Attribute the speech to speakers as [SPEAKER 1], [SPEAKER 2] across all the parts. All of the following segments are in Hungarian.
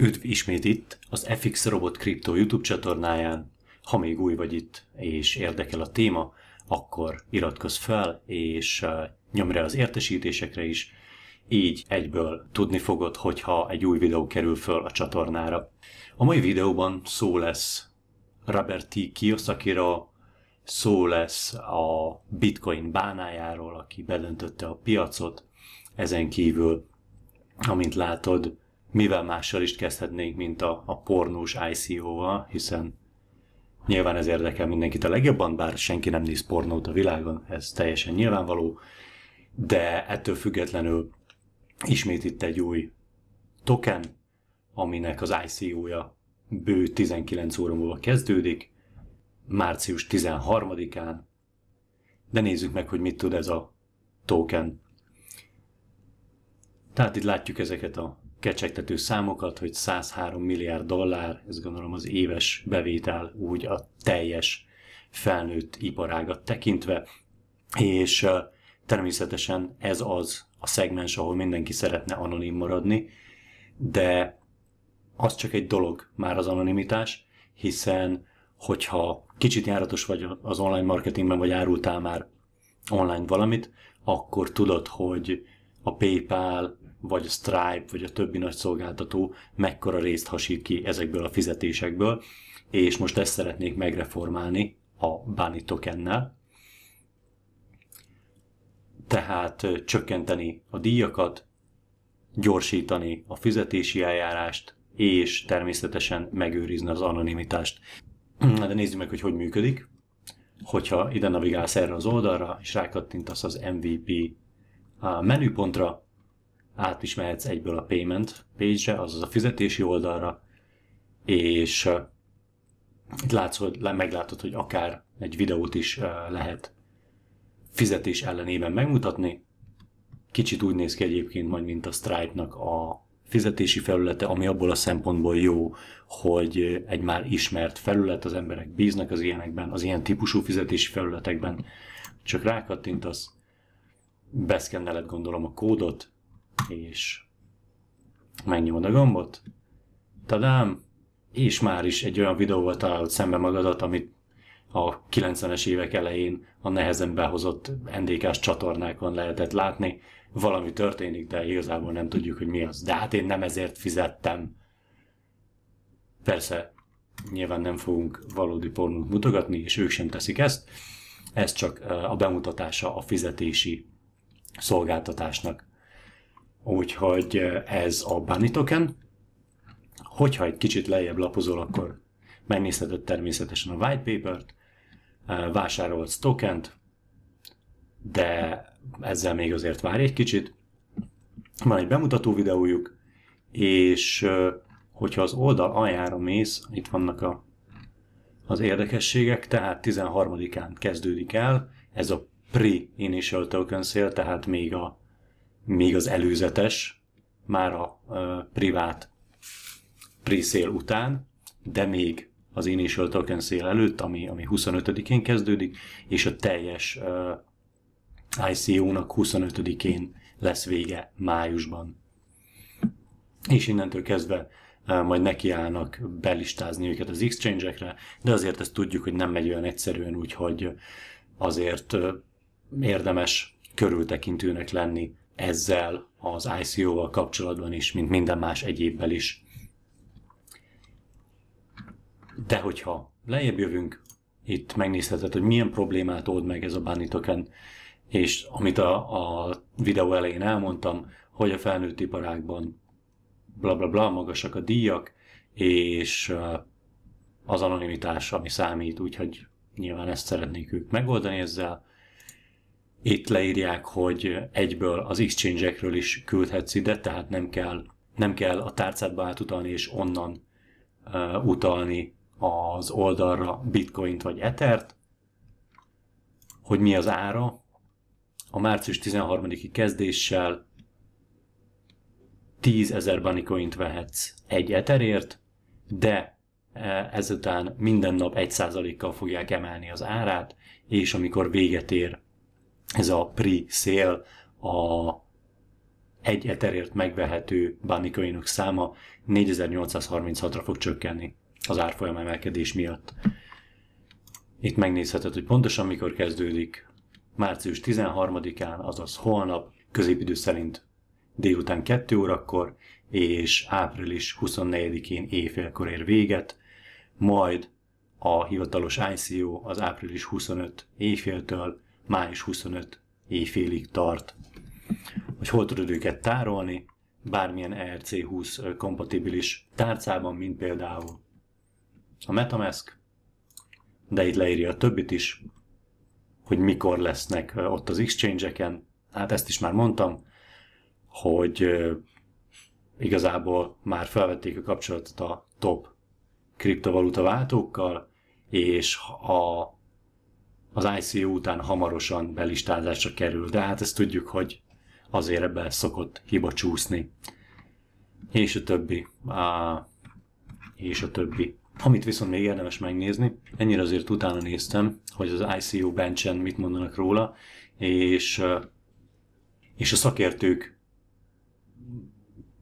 [SPEAKER 1] Üdv ismét itt, az FX Robot Crypto YouTube csatornáján. Ha még új vagy itt, és érdekel a téma, akkor iratkozz fel, és nyomj rá az értesítésekre is, így egyből tudni fogod, hogyha egy új videó kerül föl a csatornára. A mai videóban szó lesz Robert T. kiyosaki szó lesz a bitcoin bánájáról, aki bedöntötte a piacot, ezen kívül, amint látod, mivel mással is kezdhetnénk, mint a, a pornós ICO-val, hiszen nyilván ez érdekel mindenkit a legjobban, bár senki nem néz pornót a világon, ez teljesen nyilvánvaló, de ettől függetlenül ismét itt egy új token, aminek az ICO-ja bő 19 óra múlva kezdődik, március 13-án, de nézzük meg, hogy mit tud ez a token. Tehát itt látjuk ezeket a kecsegtető számokat, hogy 103 milliárd dollár, ez gondolom az éves bevétel úgy a teljes felnőtt iparágat tekintve, és természetesen ez az a szegmens, ahol mindenki szeretne anonim maradni, de az csak egy dolog már az anonimitás, hiszen hogyha kicsit járatos vagy az online marketingben, vagy árultál már online valamit, akkor tudod, hogy a PayPal vagy a Stripe, vagy a többi nagy szolgáltató mekkora részt hasít ki ezekből a fizetésekből, és most ezt szeretnék megreformálni a Bunny tokennel. Tehát csökkenteni a díjakat, gyorsítani a fizetési eljárást, és természetesen megőrizni az anonimitást. De nézzük meg, hogy hogy működik. Hogyha ide navigálsz erre az oldalra, és rákattintasz az MVP menüpontra, át is mehetsz egyből a payment page-re, azaz a fizetési oldalra, és itt látsz, hogy meglátod, hogy akár egy videót is lehet fizetés ellenében megmutatni. Kicsit úgy néz ki egyébként majd, mint a Stripe-nak a fizetési felülete, ami abból a szempontból jó, hogy egy már ismert felület, az emberek bíznak az ilyenekben, az ilyen típusú fizetési felületekben. Csak rákattintasz, beszkenneled gondolom a kódot, és megnyomod a gombot, tadám, és már is egy olyan videóval találod szembe magadat, amit a 90-es évek elején a nehezen behozott ndk csatornákon lehetett látni. Valami történik, de igazából nem tudjuk, hogy mi az. De hát én nem ezért fizettem. Persze, nyilván nem fogunk valódi pornót mutogatni, és ők sem teszik ezt. Ez csak a bemutatása a fizetési szolgáltatásnak. Úgyhogy eh, ez a Bunny token. Hogyha egy kicsit lejjebb lapozol, akkor megnézheted természetesen a white paper-t, eh, vásárolsz tokent, de ezzel még azért várj egy kicsit. Van egy bemutató videójuk, és eh, hogyha az oldal aljára mész, itt vannak a, az érdekességek, tehát 13-án kezdődik el, ez a pre-initial token sale, tehát még a míg az előzetes már a privát pre után, de még az Initial Token Sale előtt, ami, ami 25-én kezdődik, és a teljes ö, ICO-nak 25-én lesz vége májusban. És innentől kezdve uh, majd nekiállnak belistázni őket az exchange-ekre, de azért ezt tudjuk, hogy nem megy olyan egyszerűen, úgyhogy azért uh, érdemes körültekintőnek lenni ezzel az ICO-val kapcsolatban is, mint minden más egyébbel is. De hogyha lejjebb jövünk, itt megnézheted, hogy milyen problémát old meg ez a Bunny token, és amit a, a videó elején elmondtam, hogy a felnőtt iparákban blablabla bla bla, magasak a díjak, és az anonimitás, ami számít, úgyhogy nyilván ezt szeretnék ők megoldani ezzel, itt leírják, hogy egyből az exchange is küldhetsz ide, tehát nem kell, nem kell a tárcádba átutalni és onnan uh, utalni az oldalra bitcoint vagy etert, hogy mi az ára. A március 13-i kezdéssel 10 ezer banicoint vehetsz egy eterért, de e, ezután minden nap 1%-kal fogják emelni az árát, és amikor véget ér ez a pre-sale, a egy eterért megvehető Bunny száma 4836-ra fog csökkenni az árfolyam emelkedés miatt. Itt megnézheted, hogy pontosan mikor kezdődik. Március 13-án, azaz holnap, középidő szerint délután 2 órakor, és április 24-én éjfélkor ér véget, majd a hivatalos ICO az április 25 éjféltől május 25 éjfélig tart. Hogy hol tudod őket tárolni, bármilyen ERC20 kompatibilis tárcában, mint például a Metamask, de itt leírja a többit is, hogy mikor lesznek ott az exchange-eken. Hát ezt is már mondtam, hogy igazából már felvették a kapcsolatot a top kriptovaluta váltókkal, és a az ICU után hamarosan belistázásra kerül, de hát ezt tudjuk, hogy azért ebbe szokott hiba csúszni. És a többi. Á, és a többi. Amit viszont még érdemes megnézni, ennyire azért utána néztem, hogy az ICU benchen mit mondanak róla, és, és a szakértők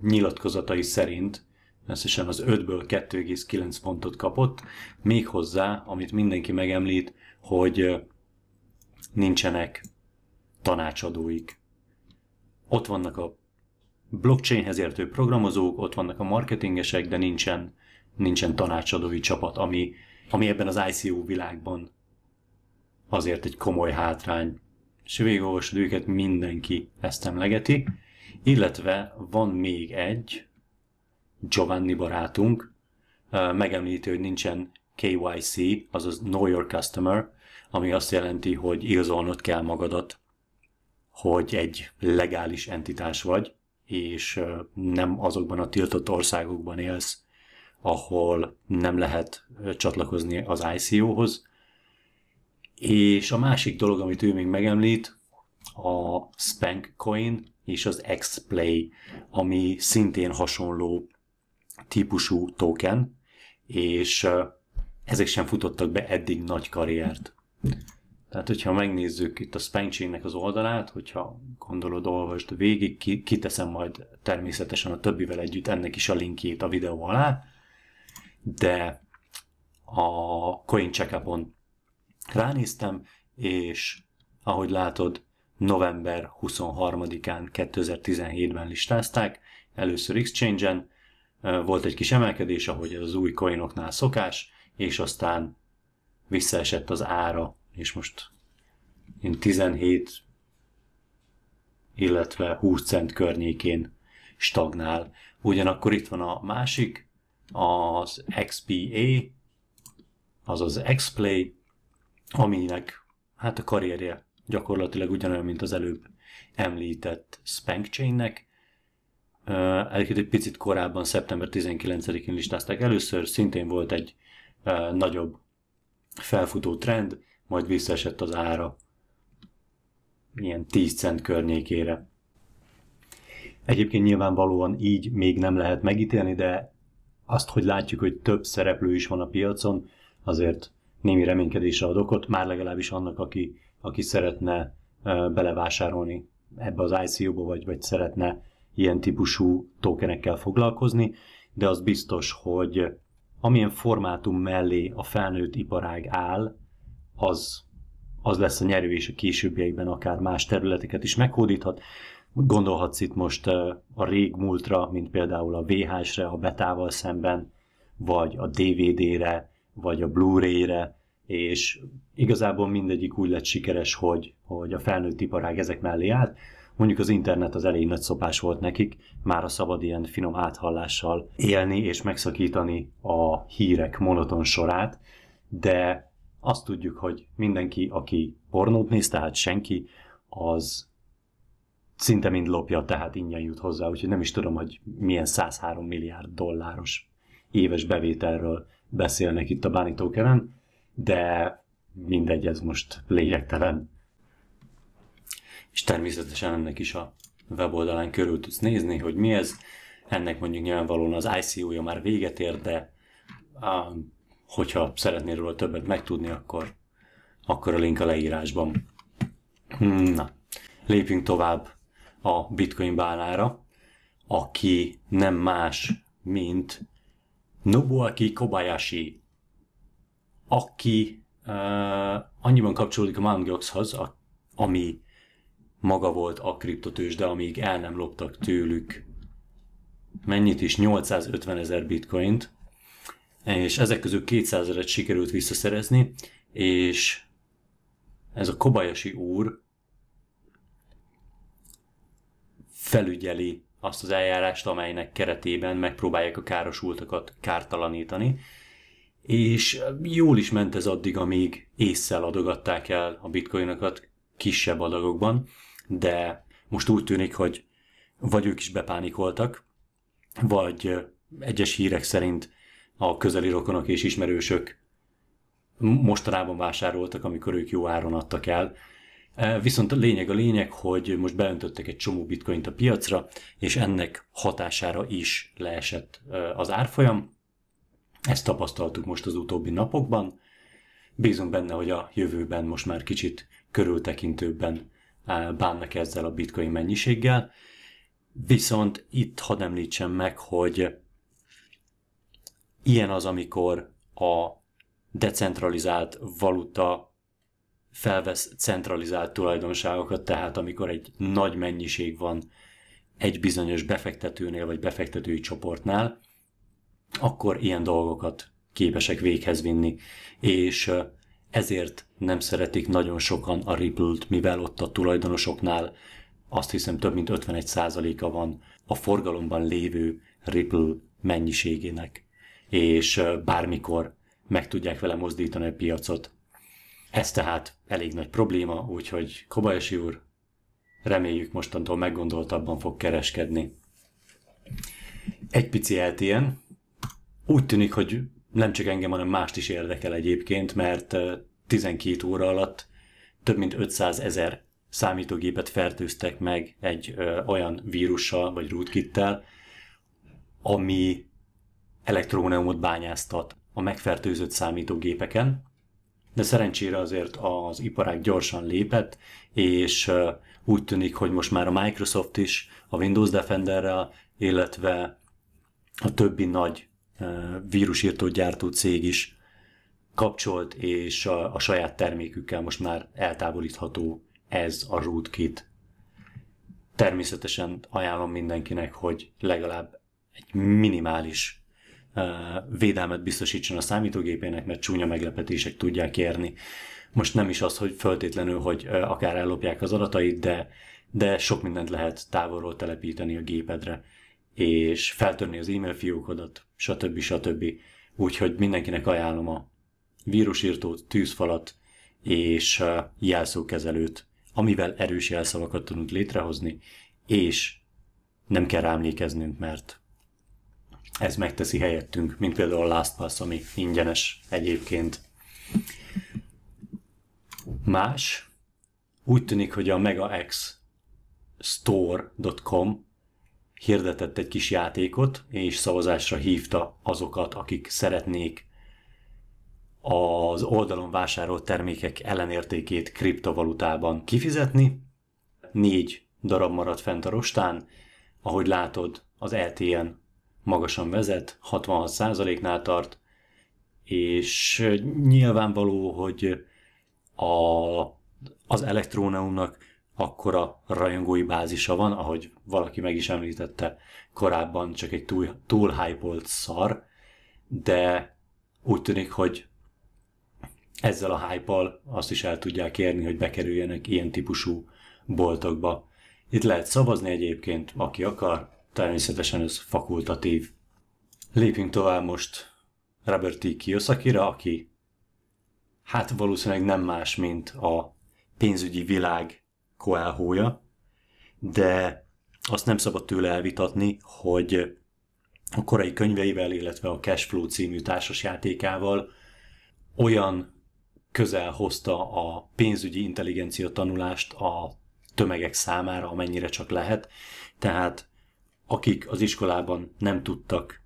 [SPEAKER 1] nyilatkozatai szerint összesen az 5-ből 2,9 pontot kapott, méghozzá, amit mindenki megemlít, hogy nincsenek tanácsadóik. Ott vannak a blockchainhez értő programozók, ott vannak a marketingesek, de nincsen, nincsen tanácsadói csapat, ami, ami ebben az ICO világban azért egy komoly hátrány. És végigolvasod őket, mindenki ezt emlegeti. Illetve van még egy, Giovanni barátunk megemlíti, hogy nincsen KYC, azaz Know Your Customer, ami azt jelenti, hogy igazolnod kell magadat, hogy egy legális entitás vagy, és nem azokban a tiltott országokban élsz, ahol nem lehet csatlakozni az ICO-hoz. És a másik dolog, amit ő még megemlít, a Spank Coin és az X-Play, ami szintén hasonló típusú token, és ezek sem futottak be eddig nagy karriert. Tehát, hogyha megnézzük itt a Spanchingnek az oldalát, hogyha gondolod, olvasd végig, kiteszem majd természetesen a többivel együtt ennek is a linkjét a videó alá, de a CoinCheckupon ránéztem, és ahogy látod, november 23-án 2017-ben listázták, először Exchange-en, volt egy kis emelkedés, ahogy ez az új coinoknál szokás, és aztán visszaesett az ára, és most 17 illetve 20 cent környékén stagnál. Ugyanakkor itt van a másik, az XPA, azaz XPlay, aminek hát a karrierje gyakorlatilag ugyanolyan, mint az előbb említett Spankchainnek, egyébként egy picit korábban, szeptember 19-én listázták először, szintén volt egy nagyobb felfutó trend, majd visszaesett az ára ilyen 10 cent környékére. Egyébként nyilvánvalóan így még nem lehet megítélni, de azt, hogy látjuk, hogy több szereplő is van a piacon, azért némi reménykedésre ad okot, már legalábbis annak, aki, aki szeretne belevásárolni ebbe az ico ba vagy, vagy szeretne ilyen típusú tokenekkel foglalkozni, de az biztos, hogy amilyen formátum mellé a felnőtt iparág áll, az, az lesz a nyerő, és a későbbiekben akár más területeket is meghódíthat. Gondolhatsz itt most a régmúltra, mint például a VHS-re, a betával szemben, vagy a DVD-re, vagy a Blu-ray-re, és igazából mindegyik úgy lett sikeres, hogy, hogy a felnőtt iparág ezek mellé állt. Mondjuk az internet az elég nagy szopás volt nekik, már a szabad ilyen finom áthallással élni és megszakítani a hírek monoton sorát, de azt tudjuk, hogy mindenki, aki pornót néz, tehát senki, az szinte mind lopja, tehát ingyen jut hozzá, úgyhogy nem is tudom, hogy milyen 103 milliárd dolláros éves bevételről beszélnek itt a bánítókeren, de mindegy, ez most lényegtelen és természetesen ennek is a weboldalán körül tudsz nézni, hogy mi ez. Ennek mondjuk nyilvánvalóan az ICO-ja már véget ér, de á, hogyha szeretnél róla többet megtudni, akkor, akkor a link a leírásban. Na, lépjünk tovább a Bitcoin bálára, aki nem más, mint Nobuaki Kobayashi, aki uh, annyiban kapcsolódik a Mt. ami maga volt a de amíg el nem loptak tőlük mennyit is, 850 ezer bitcoint, és ezek közül 200 ezeret sikerült visszaszerezni, és ez a Kobayashi úr felügyeli azt az eljárást, amelynek keretében megpróbálják a károsultakat kártalanítani, és jól is ment ez addig, amíg észszel adogatták el a bitcoinokat kisebb adagokban, de most úgy tűnik, hogy vagy ők is bepánikoltak, vagy egyes hírek szerint a közeli rokonok és ismerősök mostanában vásároltak, amikor ők jó áron adtak el. Viszont a lényeg a lényeg, hogy most beöntöttek egy csomó bitcoint a piacra, és ennek hatására is leesett az árfolyam. Ezt tapasztaltuk most az utóbbi napokban. Bízom benne, hogy a jövőben most már kicsit körültekintőbben bánnak ezzel a bitcoin mennyiséggel. Viszont itt hadd említsem meg, hogy ilyen az, amikor a decentralizált valuta felvesz centralizált tulajdonságokat, tehát amikor egy nagy mennyiség van egy bizonyos befektetőnél vagy befektetői csoportnál, akkor ilyen dolgokat képesek véghez vinni. És ezért nem szeretik nagyon sokan a Ripple-t, mivel ott a tulajdonosoknál azt hiszem több mint 51%-a van a forgalomban lévő Ripple mennyiségének, és bármikor meg tudják vele mozdítani a piacot. Ez tehát elég nagy probléma, úgyhogy Kobayashi úr, reméljük mostantól meggondoltabban fog kereskedni. Egy pici eltén, Úgy tűnik, hogy nem csak engem, hanem mást is érdekel egyébként, mert 12 óra alatt több mint 500 ezer számítógépet fertőztek meg egy ö, olyan vírussal, vagy rootkittel, ami elektróneumot bányáztat a megfertőzött számítógépeken, de szerencsére azért az iparág gyorsan lépett, és ö, úgy tűnik, hogy most már a Microsoft is a Windows Defenderrel, illetve a többi nagy vírusírtó gyártó cég is kapcsolt, és a, a saját termékükkel most már eltávolítható ez a rootkit. Természetesen ajánlom mindenkinek, hogy legalább egy minimális védelmet biztosítson a számítógépének, mert csúnya meglepetések tudják érni. Most nem is az, hogy föltétlenül, hogy akár ellopják az adatait, de, de sok mindent lehet távolról telepíteni a gépedre és feltörni az e-mail fiókodat, stb. stb. Úgyhogy mindenkinek ajánlom a vírusírtót, tűzfalat és jelszókezelőt, amivel erős jelszavakat tudunk létrehozni, és nem kell rámlékeznünk, mert ez megteszi helyettünk, mint például a LastPass, ami ingyenes egyébként. Más, úgy tűnik, hogy a megaxstore.com hirdetett egy kis játékot, és szavazásra hívta azokat, akik szeretnék az oldalon vásárolt termékek ellenértékét kriptovalutában kifizetni. Négy darab maradt fent a rostán, ahogy látod, az LTN magasan vezet, 66%-nál tart, és nyilvánvaló, hogy a, az elektróneumnak akkora rajongói bázisa van, ahogy valaki meg is említette korábban, csak egy túl, túl hype szar, de úgy tűnik, hogy ezzel a hype azt is el tudják érni, hogy bekerüljenek ilyen típusú boltokba. Itt lehet szavazni egyébként, aki akar, természetesen ez fakultatív. Lépjünk tovább most Robert T. kiyosaki aki hát valószínűleg nem más, mint a pénzügyi világ koáhója, de azt nem szabad tőle elvitatni, hogy a korai könyveivel, illetve a Cashflow című játékával olyan közel hozta a pénzügyi intelligencia tanulást a tömegek számára, amennyire csak lehet. Tehát akik az iskolában nem tudtak,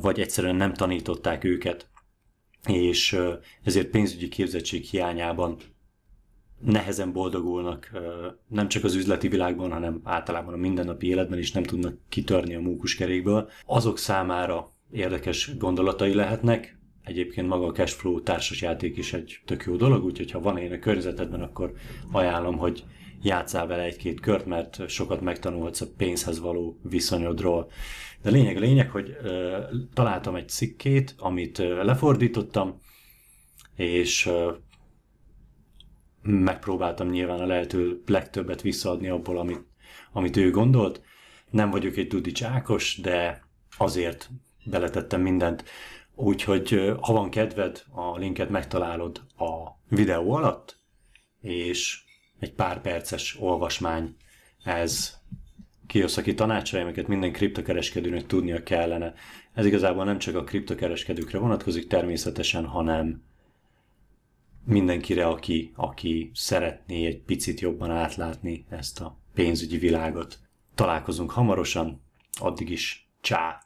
[SPEAKER 1] vagy egyszerűen nem tanították őket, és ezért pénzügyi képzettség hiányában nehezen boldogulnak, nem csak az üzleti világban, hanem általában a mindennapi életben is nem tudnak kitörni a mókuskerékből. Azok számára érdekes gondolatai lehetnek, Egyébként maga a Cashflow társasjáték is egy tök jó dolog, úgyhogy ha van én a környezetedben, akkor ajánlom, hogy játszál vele egy-két kört, mert sokat megtanulhatsz a pénzhez való viszonyodról. De lényeg lényeg, hogy találtam egy cikkét, amit lefordítottam, és megpróbáltam nyilván a lehető legtöbbet visszaadni abból, amit, amit ő gondolt. Nem vagyok egy Dudics Ákos, de azért beletettem mindent. Úgyhogy ha van kedved, a linket megtalálod a videó alatt, és egy pár perces olvasmány ez Kioszaki tanácsai, amiket minden kriptokereskedőnek tudnia kellene. Ez igazából nem csak a kriptokereskedőkre vonatkozik természetesen, hanem mindenkire, aki, aki szeretné egy picit jobban átlátni ezt a pénzügyi világot. Találkozunk hamarosan, addig is csát!